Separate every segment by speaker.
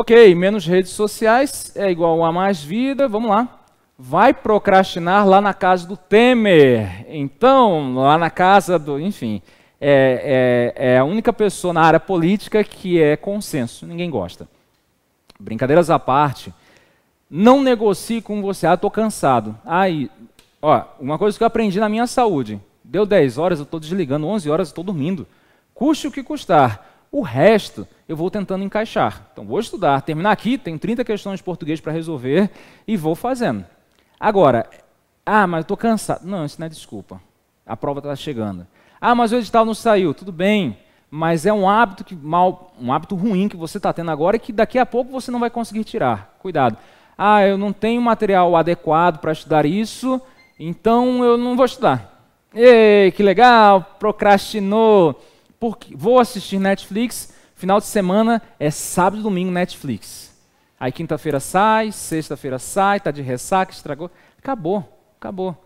Speaker 1: Ok, menos redes sociais é igual a mais vida, vamos lá. Vai procrastinar lá na casa do Temer. Então, lá na casa do. Enfim, é, é, é a única pessoa na área política que é consenso, ninguém gosta. Brincadeiras à parte, não negocie com você. Ah, estou cansado. Aí, ó, uma coisa que eu aprendi na minha saúde. Deu 10 horas, eu estou desligando, 11 horas, eu estou dormindo. Custe o que custar. O resto, eu vou tentando encaixar. Então, vou estudar, terminar aqui, tenho 30 questões de português para resolver e vou fazendo. Agora, ah, mas estou cansado. Não, isso não é desculpa. A prova está chegando. Ah, mas o edital não saiu. Tudo bem, mas é um hábito que mal, um hábito ruim que você está tendo agora e que daqui a pouco você não vai conseguir tirar. Cuidado. Ah, eu não tenho material adequado para estudar isso, então eu não vou estudar. Ei, que legal, procrastinou. Porque vou assistir Netflix, Final de semana é sábado e domingo Netflix. Aí quinta-feira sai, sexta-feira sai, tá de ressaca, estragou. Acabou, acabou.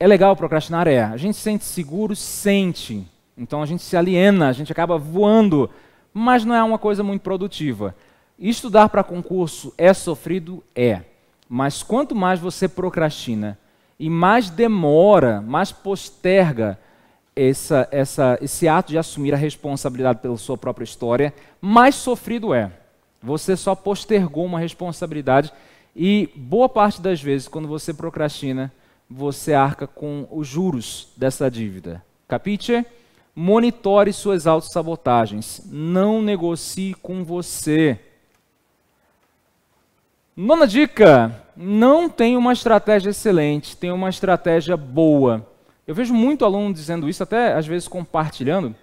Speaker 1: É legal procrastinar? É. A gente sente seguro? Sente. Então a gente se aliena, a gente acaba voando. Mas não é uma coisa muito produtiva. Estudar para concurso é sofrido? É. Mas quanto mais você procrastina e mais demora, mais posterga, essa, essa, esse ato de assumir a responsabilidade pela sua própria história, mais sofrido é. Você só postergou uma responsabilidade e boa parte das vezes, quando você procrastina, você arca com os juros dessa dívida. Capite? Monitore suas autossabotagens. Não negocie com você. Nona dica: não tem uma estratégia excelente, tem uma estratégia boa. Eu vejo muito aluno dizendo isso, até às vezes compartilhando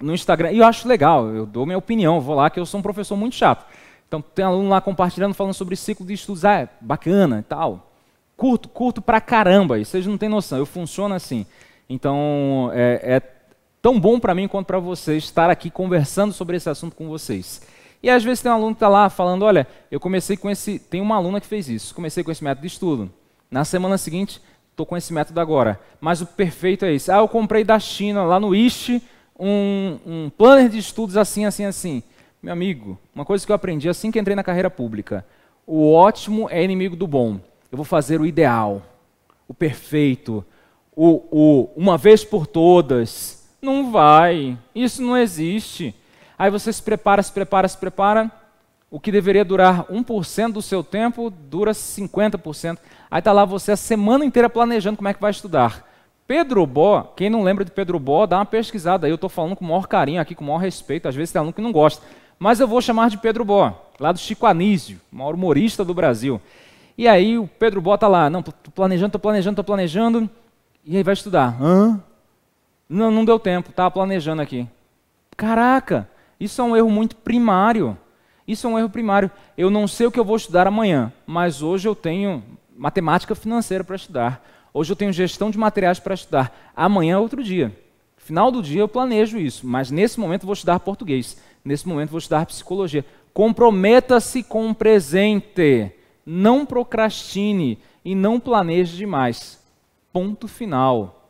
Speaker 1: no Instagram. E eu acho legal, eu dou minha opinião, vou lá, que eu sou um professor muito chato. Então tem aluno lá compartilhando, falando sobre ciclo de estudos, ah, é bacana e tal. Curto, curto pra caramba, e vocês não têm noção, eu funciono assim. Então é, é tão bom para mim quanto para vocês estar aqui conversando sobre esse assunto com vocês. E às vezes tem um aluno que está lá falando, olha, eu comecei com esse, tem uma aluna que fez isso, comecei com esse método de estudo. Na semana seguinte, Estou com esse método agora. Mas o perfeito é esse. Ah, eu comprei da China, lá no IST, um, um planner de estudos assim, assim, assim. Meu amigo, uma coisa que eu aprendi assim que entrei na carreira pública: o ótimo é inimigo do bom. Eu vou fazer o ideal, o perfeito, o, o uma vez por todas. Não vai. Isso não existe. Aí você se prepara, se prepara, se prepara o que deveria durar 1% do seu tempo dura 50%. Aí está lá você a semana inteira planejando como é que vai estudar. Pedro Bó, quem não lembra de Pedro Bó, dá uma pesquisada. Eu estou falando com o maior carinho aqui, com o maior respeito. Às vezes tem aluno que não gosta. Mas eu vou chamar de Pedro Bó, lá do Chico Anísio, maior humorista do Brasil. E aí o Pedro Bó está lá, não, estou planejando, estou planejando, estou planejando. E aí vai estudar. Hã? Não, não deu tempo, estava planejando aqui. Caraca, isso é um erro muito primário. Isso é um erro primário. Eu não sei o que eu vou estudar amanhã, mas hoje eu tenho matemática financeira para estudar. Hoje eu tenho gestão de materiais para estudar. Amanhã é outro dia. Final do dia eu planejo isso, mas nesse momento eu vou estudar português. Nesse momento eu vou estudar psicologia. Comprometa-se com o presente. Não procrastine e não planeje demais. Ponto final.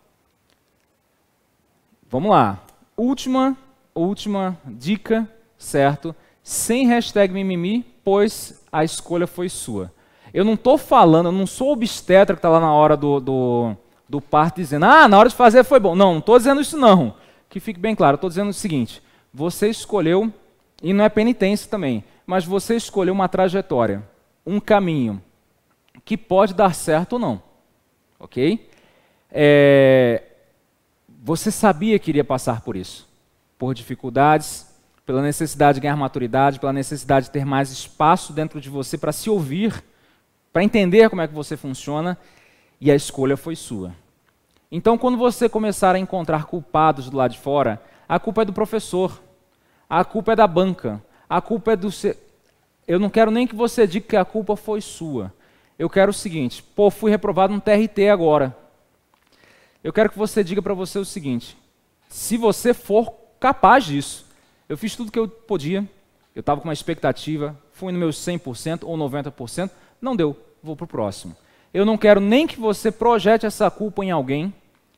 Speaker 1: Vamos lá. Última, última dica, certo? sem hashtag mimimi, pois a escolha foi sua. Eu não estou falando, eu não sou obstetra que está lá na hora do, do, do parto dizendo, ah, na hora de fazer foi bom. Não, não estou dizendo isso não. Que fique bem claro, estou dizendo o seguinte, você escolheu, e não é penitência também, mas você escolheu uma trajetória, um caminho, que pode dar certo ou não. Ok? É, você sabia que iria passar por isso, por dificuldades, pela necessidade de ganhar maturidade, pela necessidade de ter mais espaço dentro de você para se ouvir, para entender como é que você funciona, e a escolha foi sua. Então, quando você começar a encontrar culpados do lado de fora, a culpa é do professor, a culpa é da banca, a culpa é do. Se... Eu não quero nem que você diga que a culpa foi sua. Eu quero o seguinte: pô, fui reprovado no TRT agora. Eu quero que você diga para você o seguinte: se você for capaz disso, eu fiz tudo o que eu podia, eu estava com uma expectativa, fui no meu 100% ou 90%, não deu, vou para o próximo. Eu não quero nem que você projete essa culpa em alguém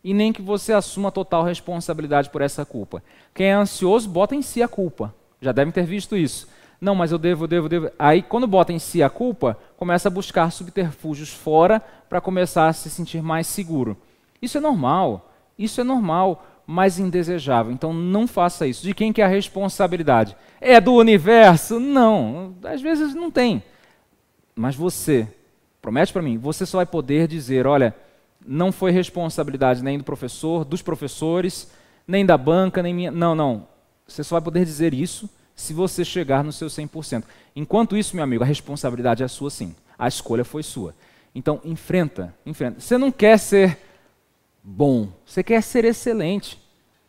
Speaker 1: e nem que você assuma total responsabilidade por essa culpa. Quem é ansioso, bota em si a culpa. Já devem ter visto isso. Não, mas eu devo, devo, devo. Aí, quando bota em si a culpa, começa a buscar subterfúgios fora para começar a se sentir mais seguro. Isso é normal. Isso é normal mas indesejável. Então não faça isso. De quem que é a responsabilidade? É do universo? Não, às vezes não tem. Mas você, promete para mim, você só vai poder dizer, olha, não foi responsabilidade nem do professor, dos professores, nem da banca, nem minha. Não, não. Você só vai poder dizer isso se você chegar no seu 100%. Enquanto isso, meu amigo, a responsabilidade é sua sim. A escolha foi sua. Então, enfrenta, enfrenta. Você não quer ser bom, você quer ser excelente.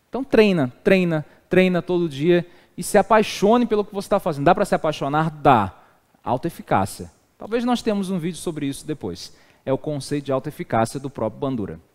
Speaker 1: Então treina, treina, treina todo dia e se apaixone pelo que você está fazendo. Dá para se apaixonar? Dá. Alta eficácia. Talvez nós tenhamos um vídeo sobre isso depois. É o conceito de alta eficácia do próprio Bandura.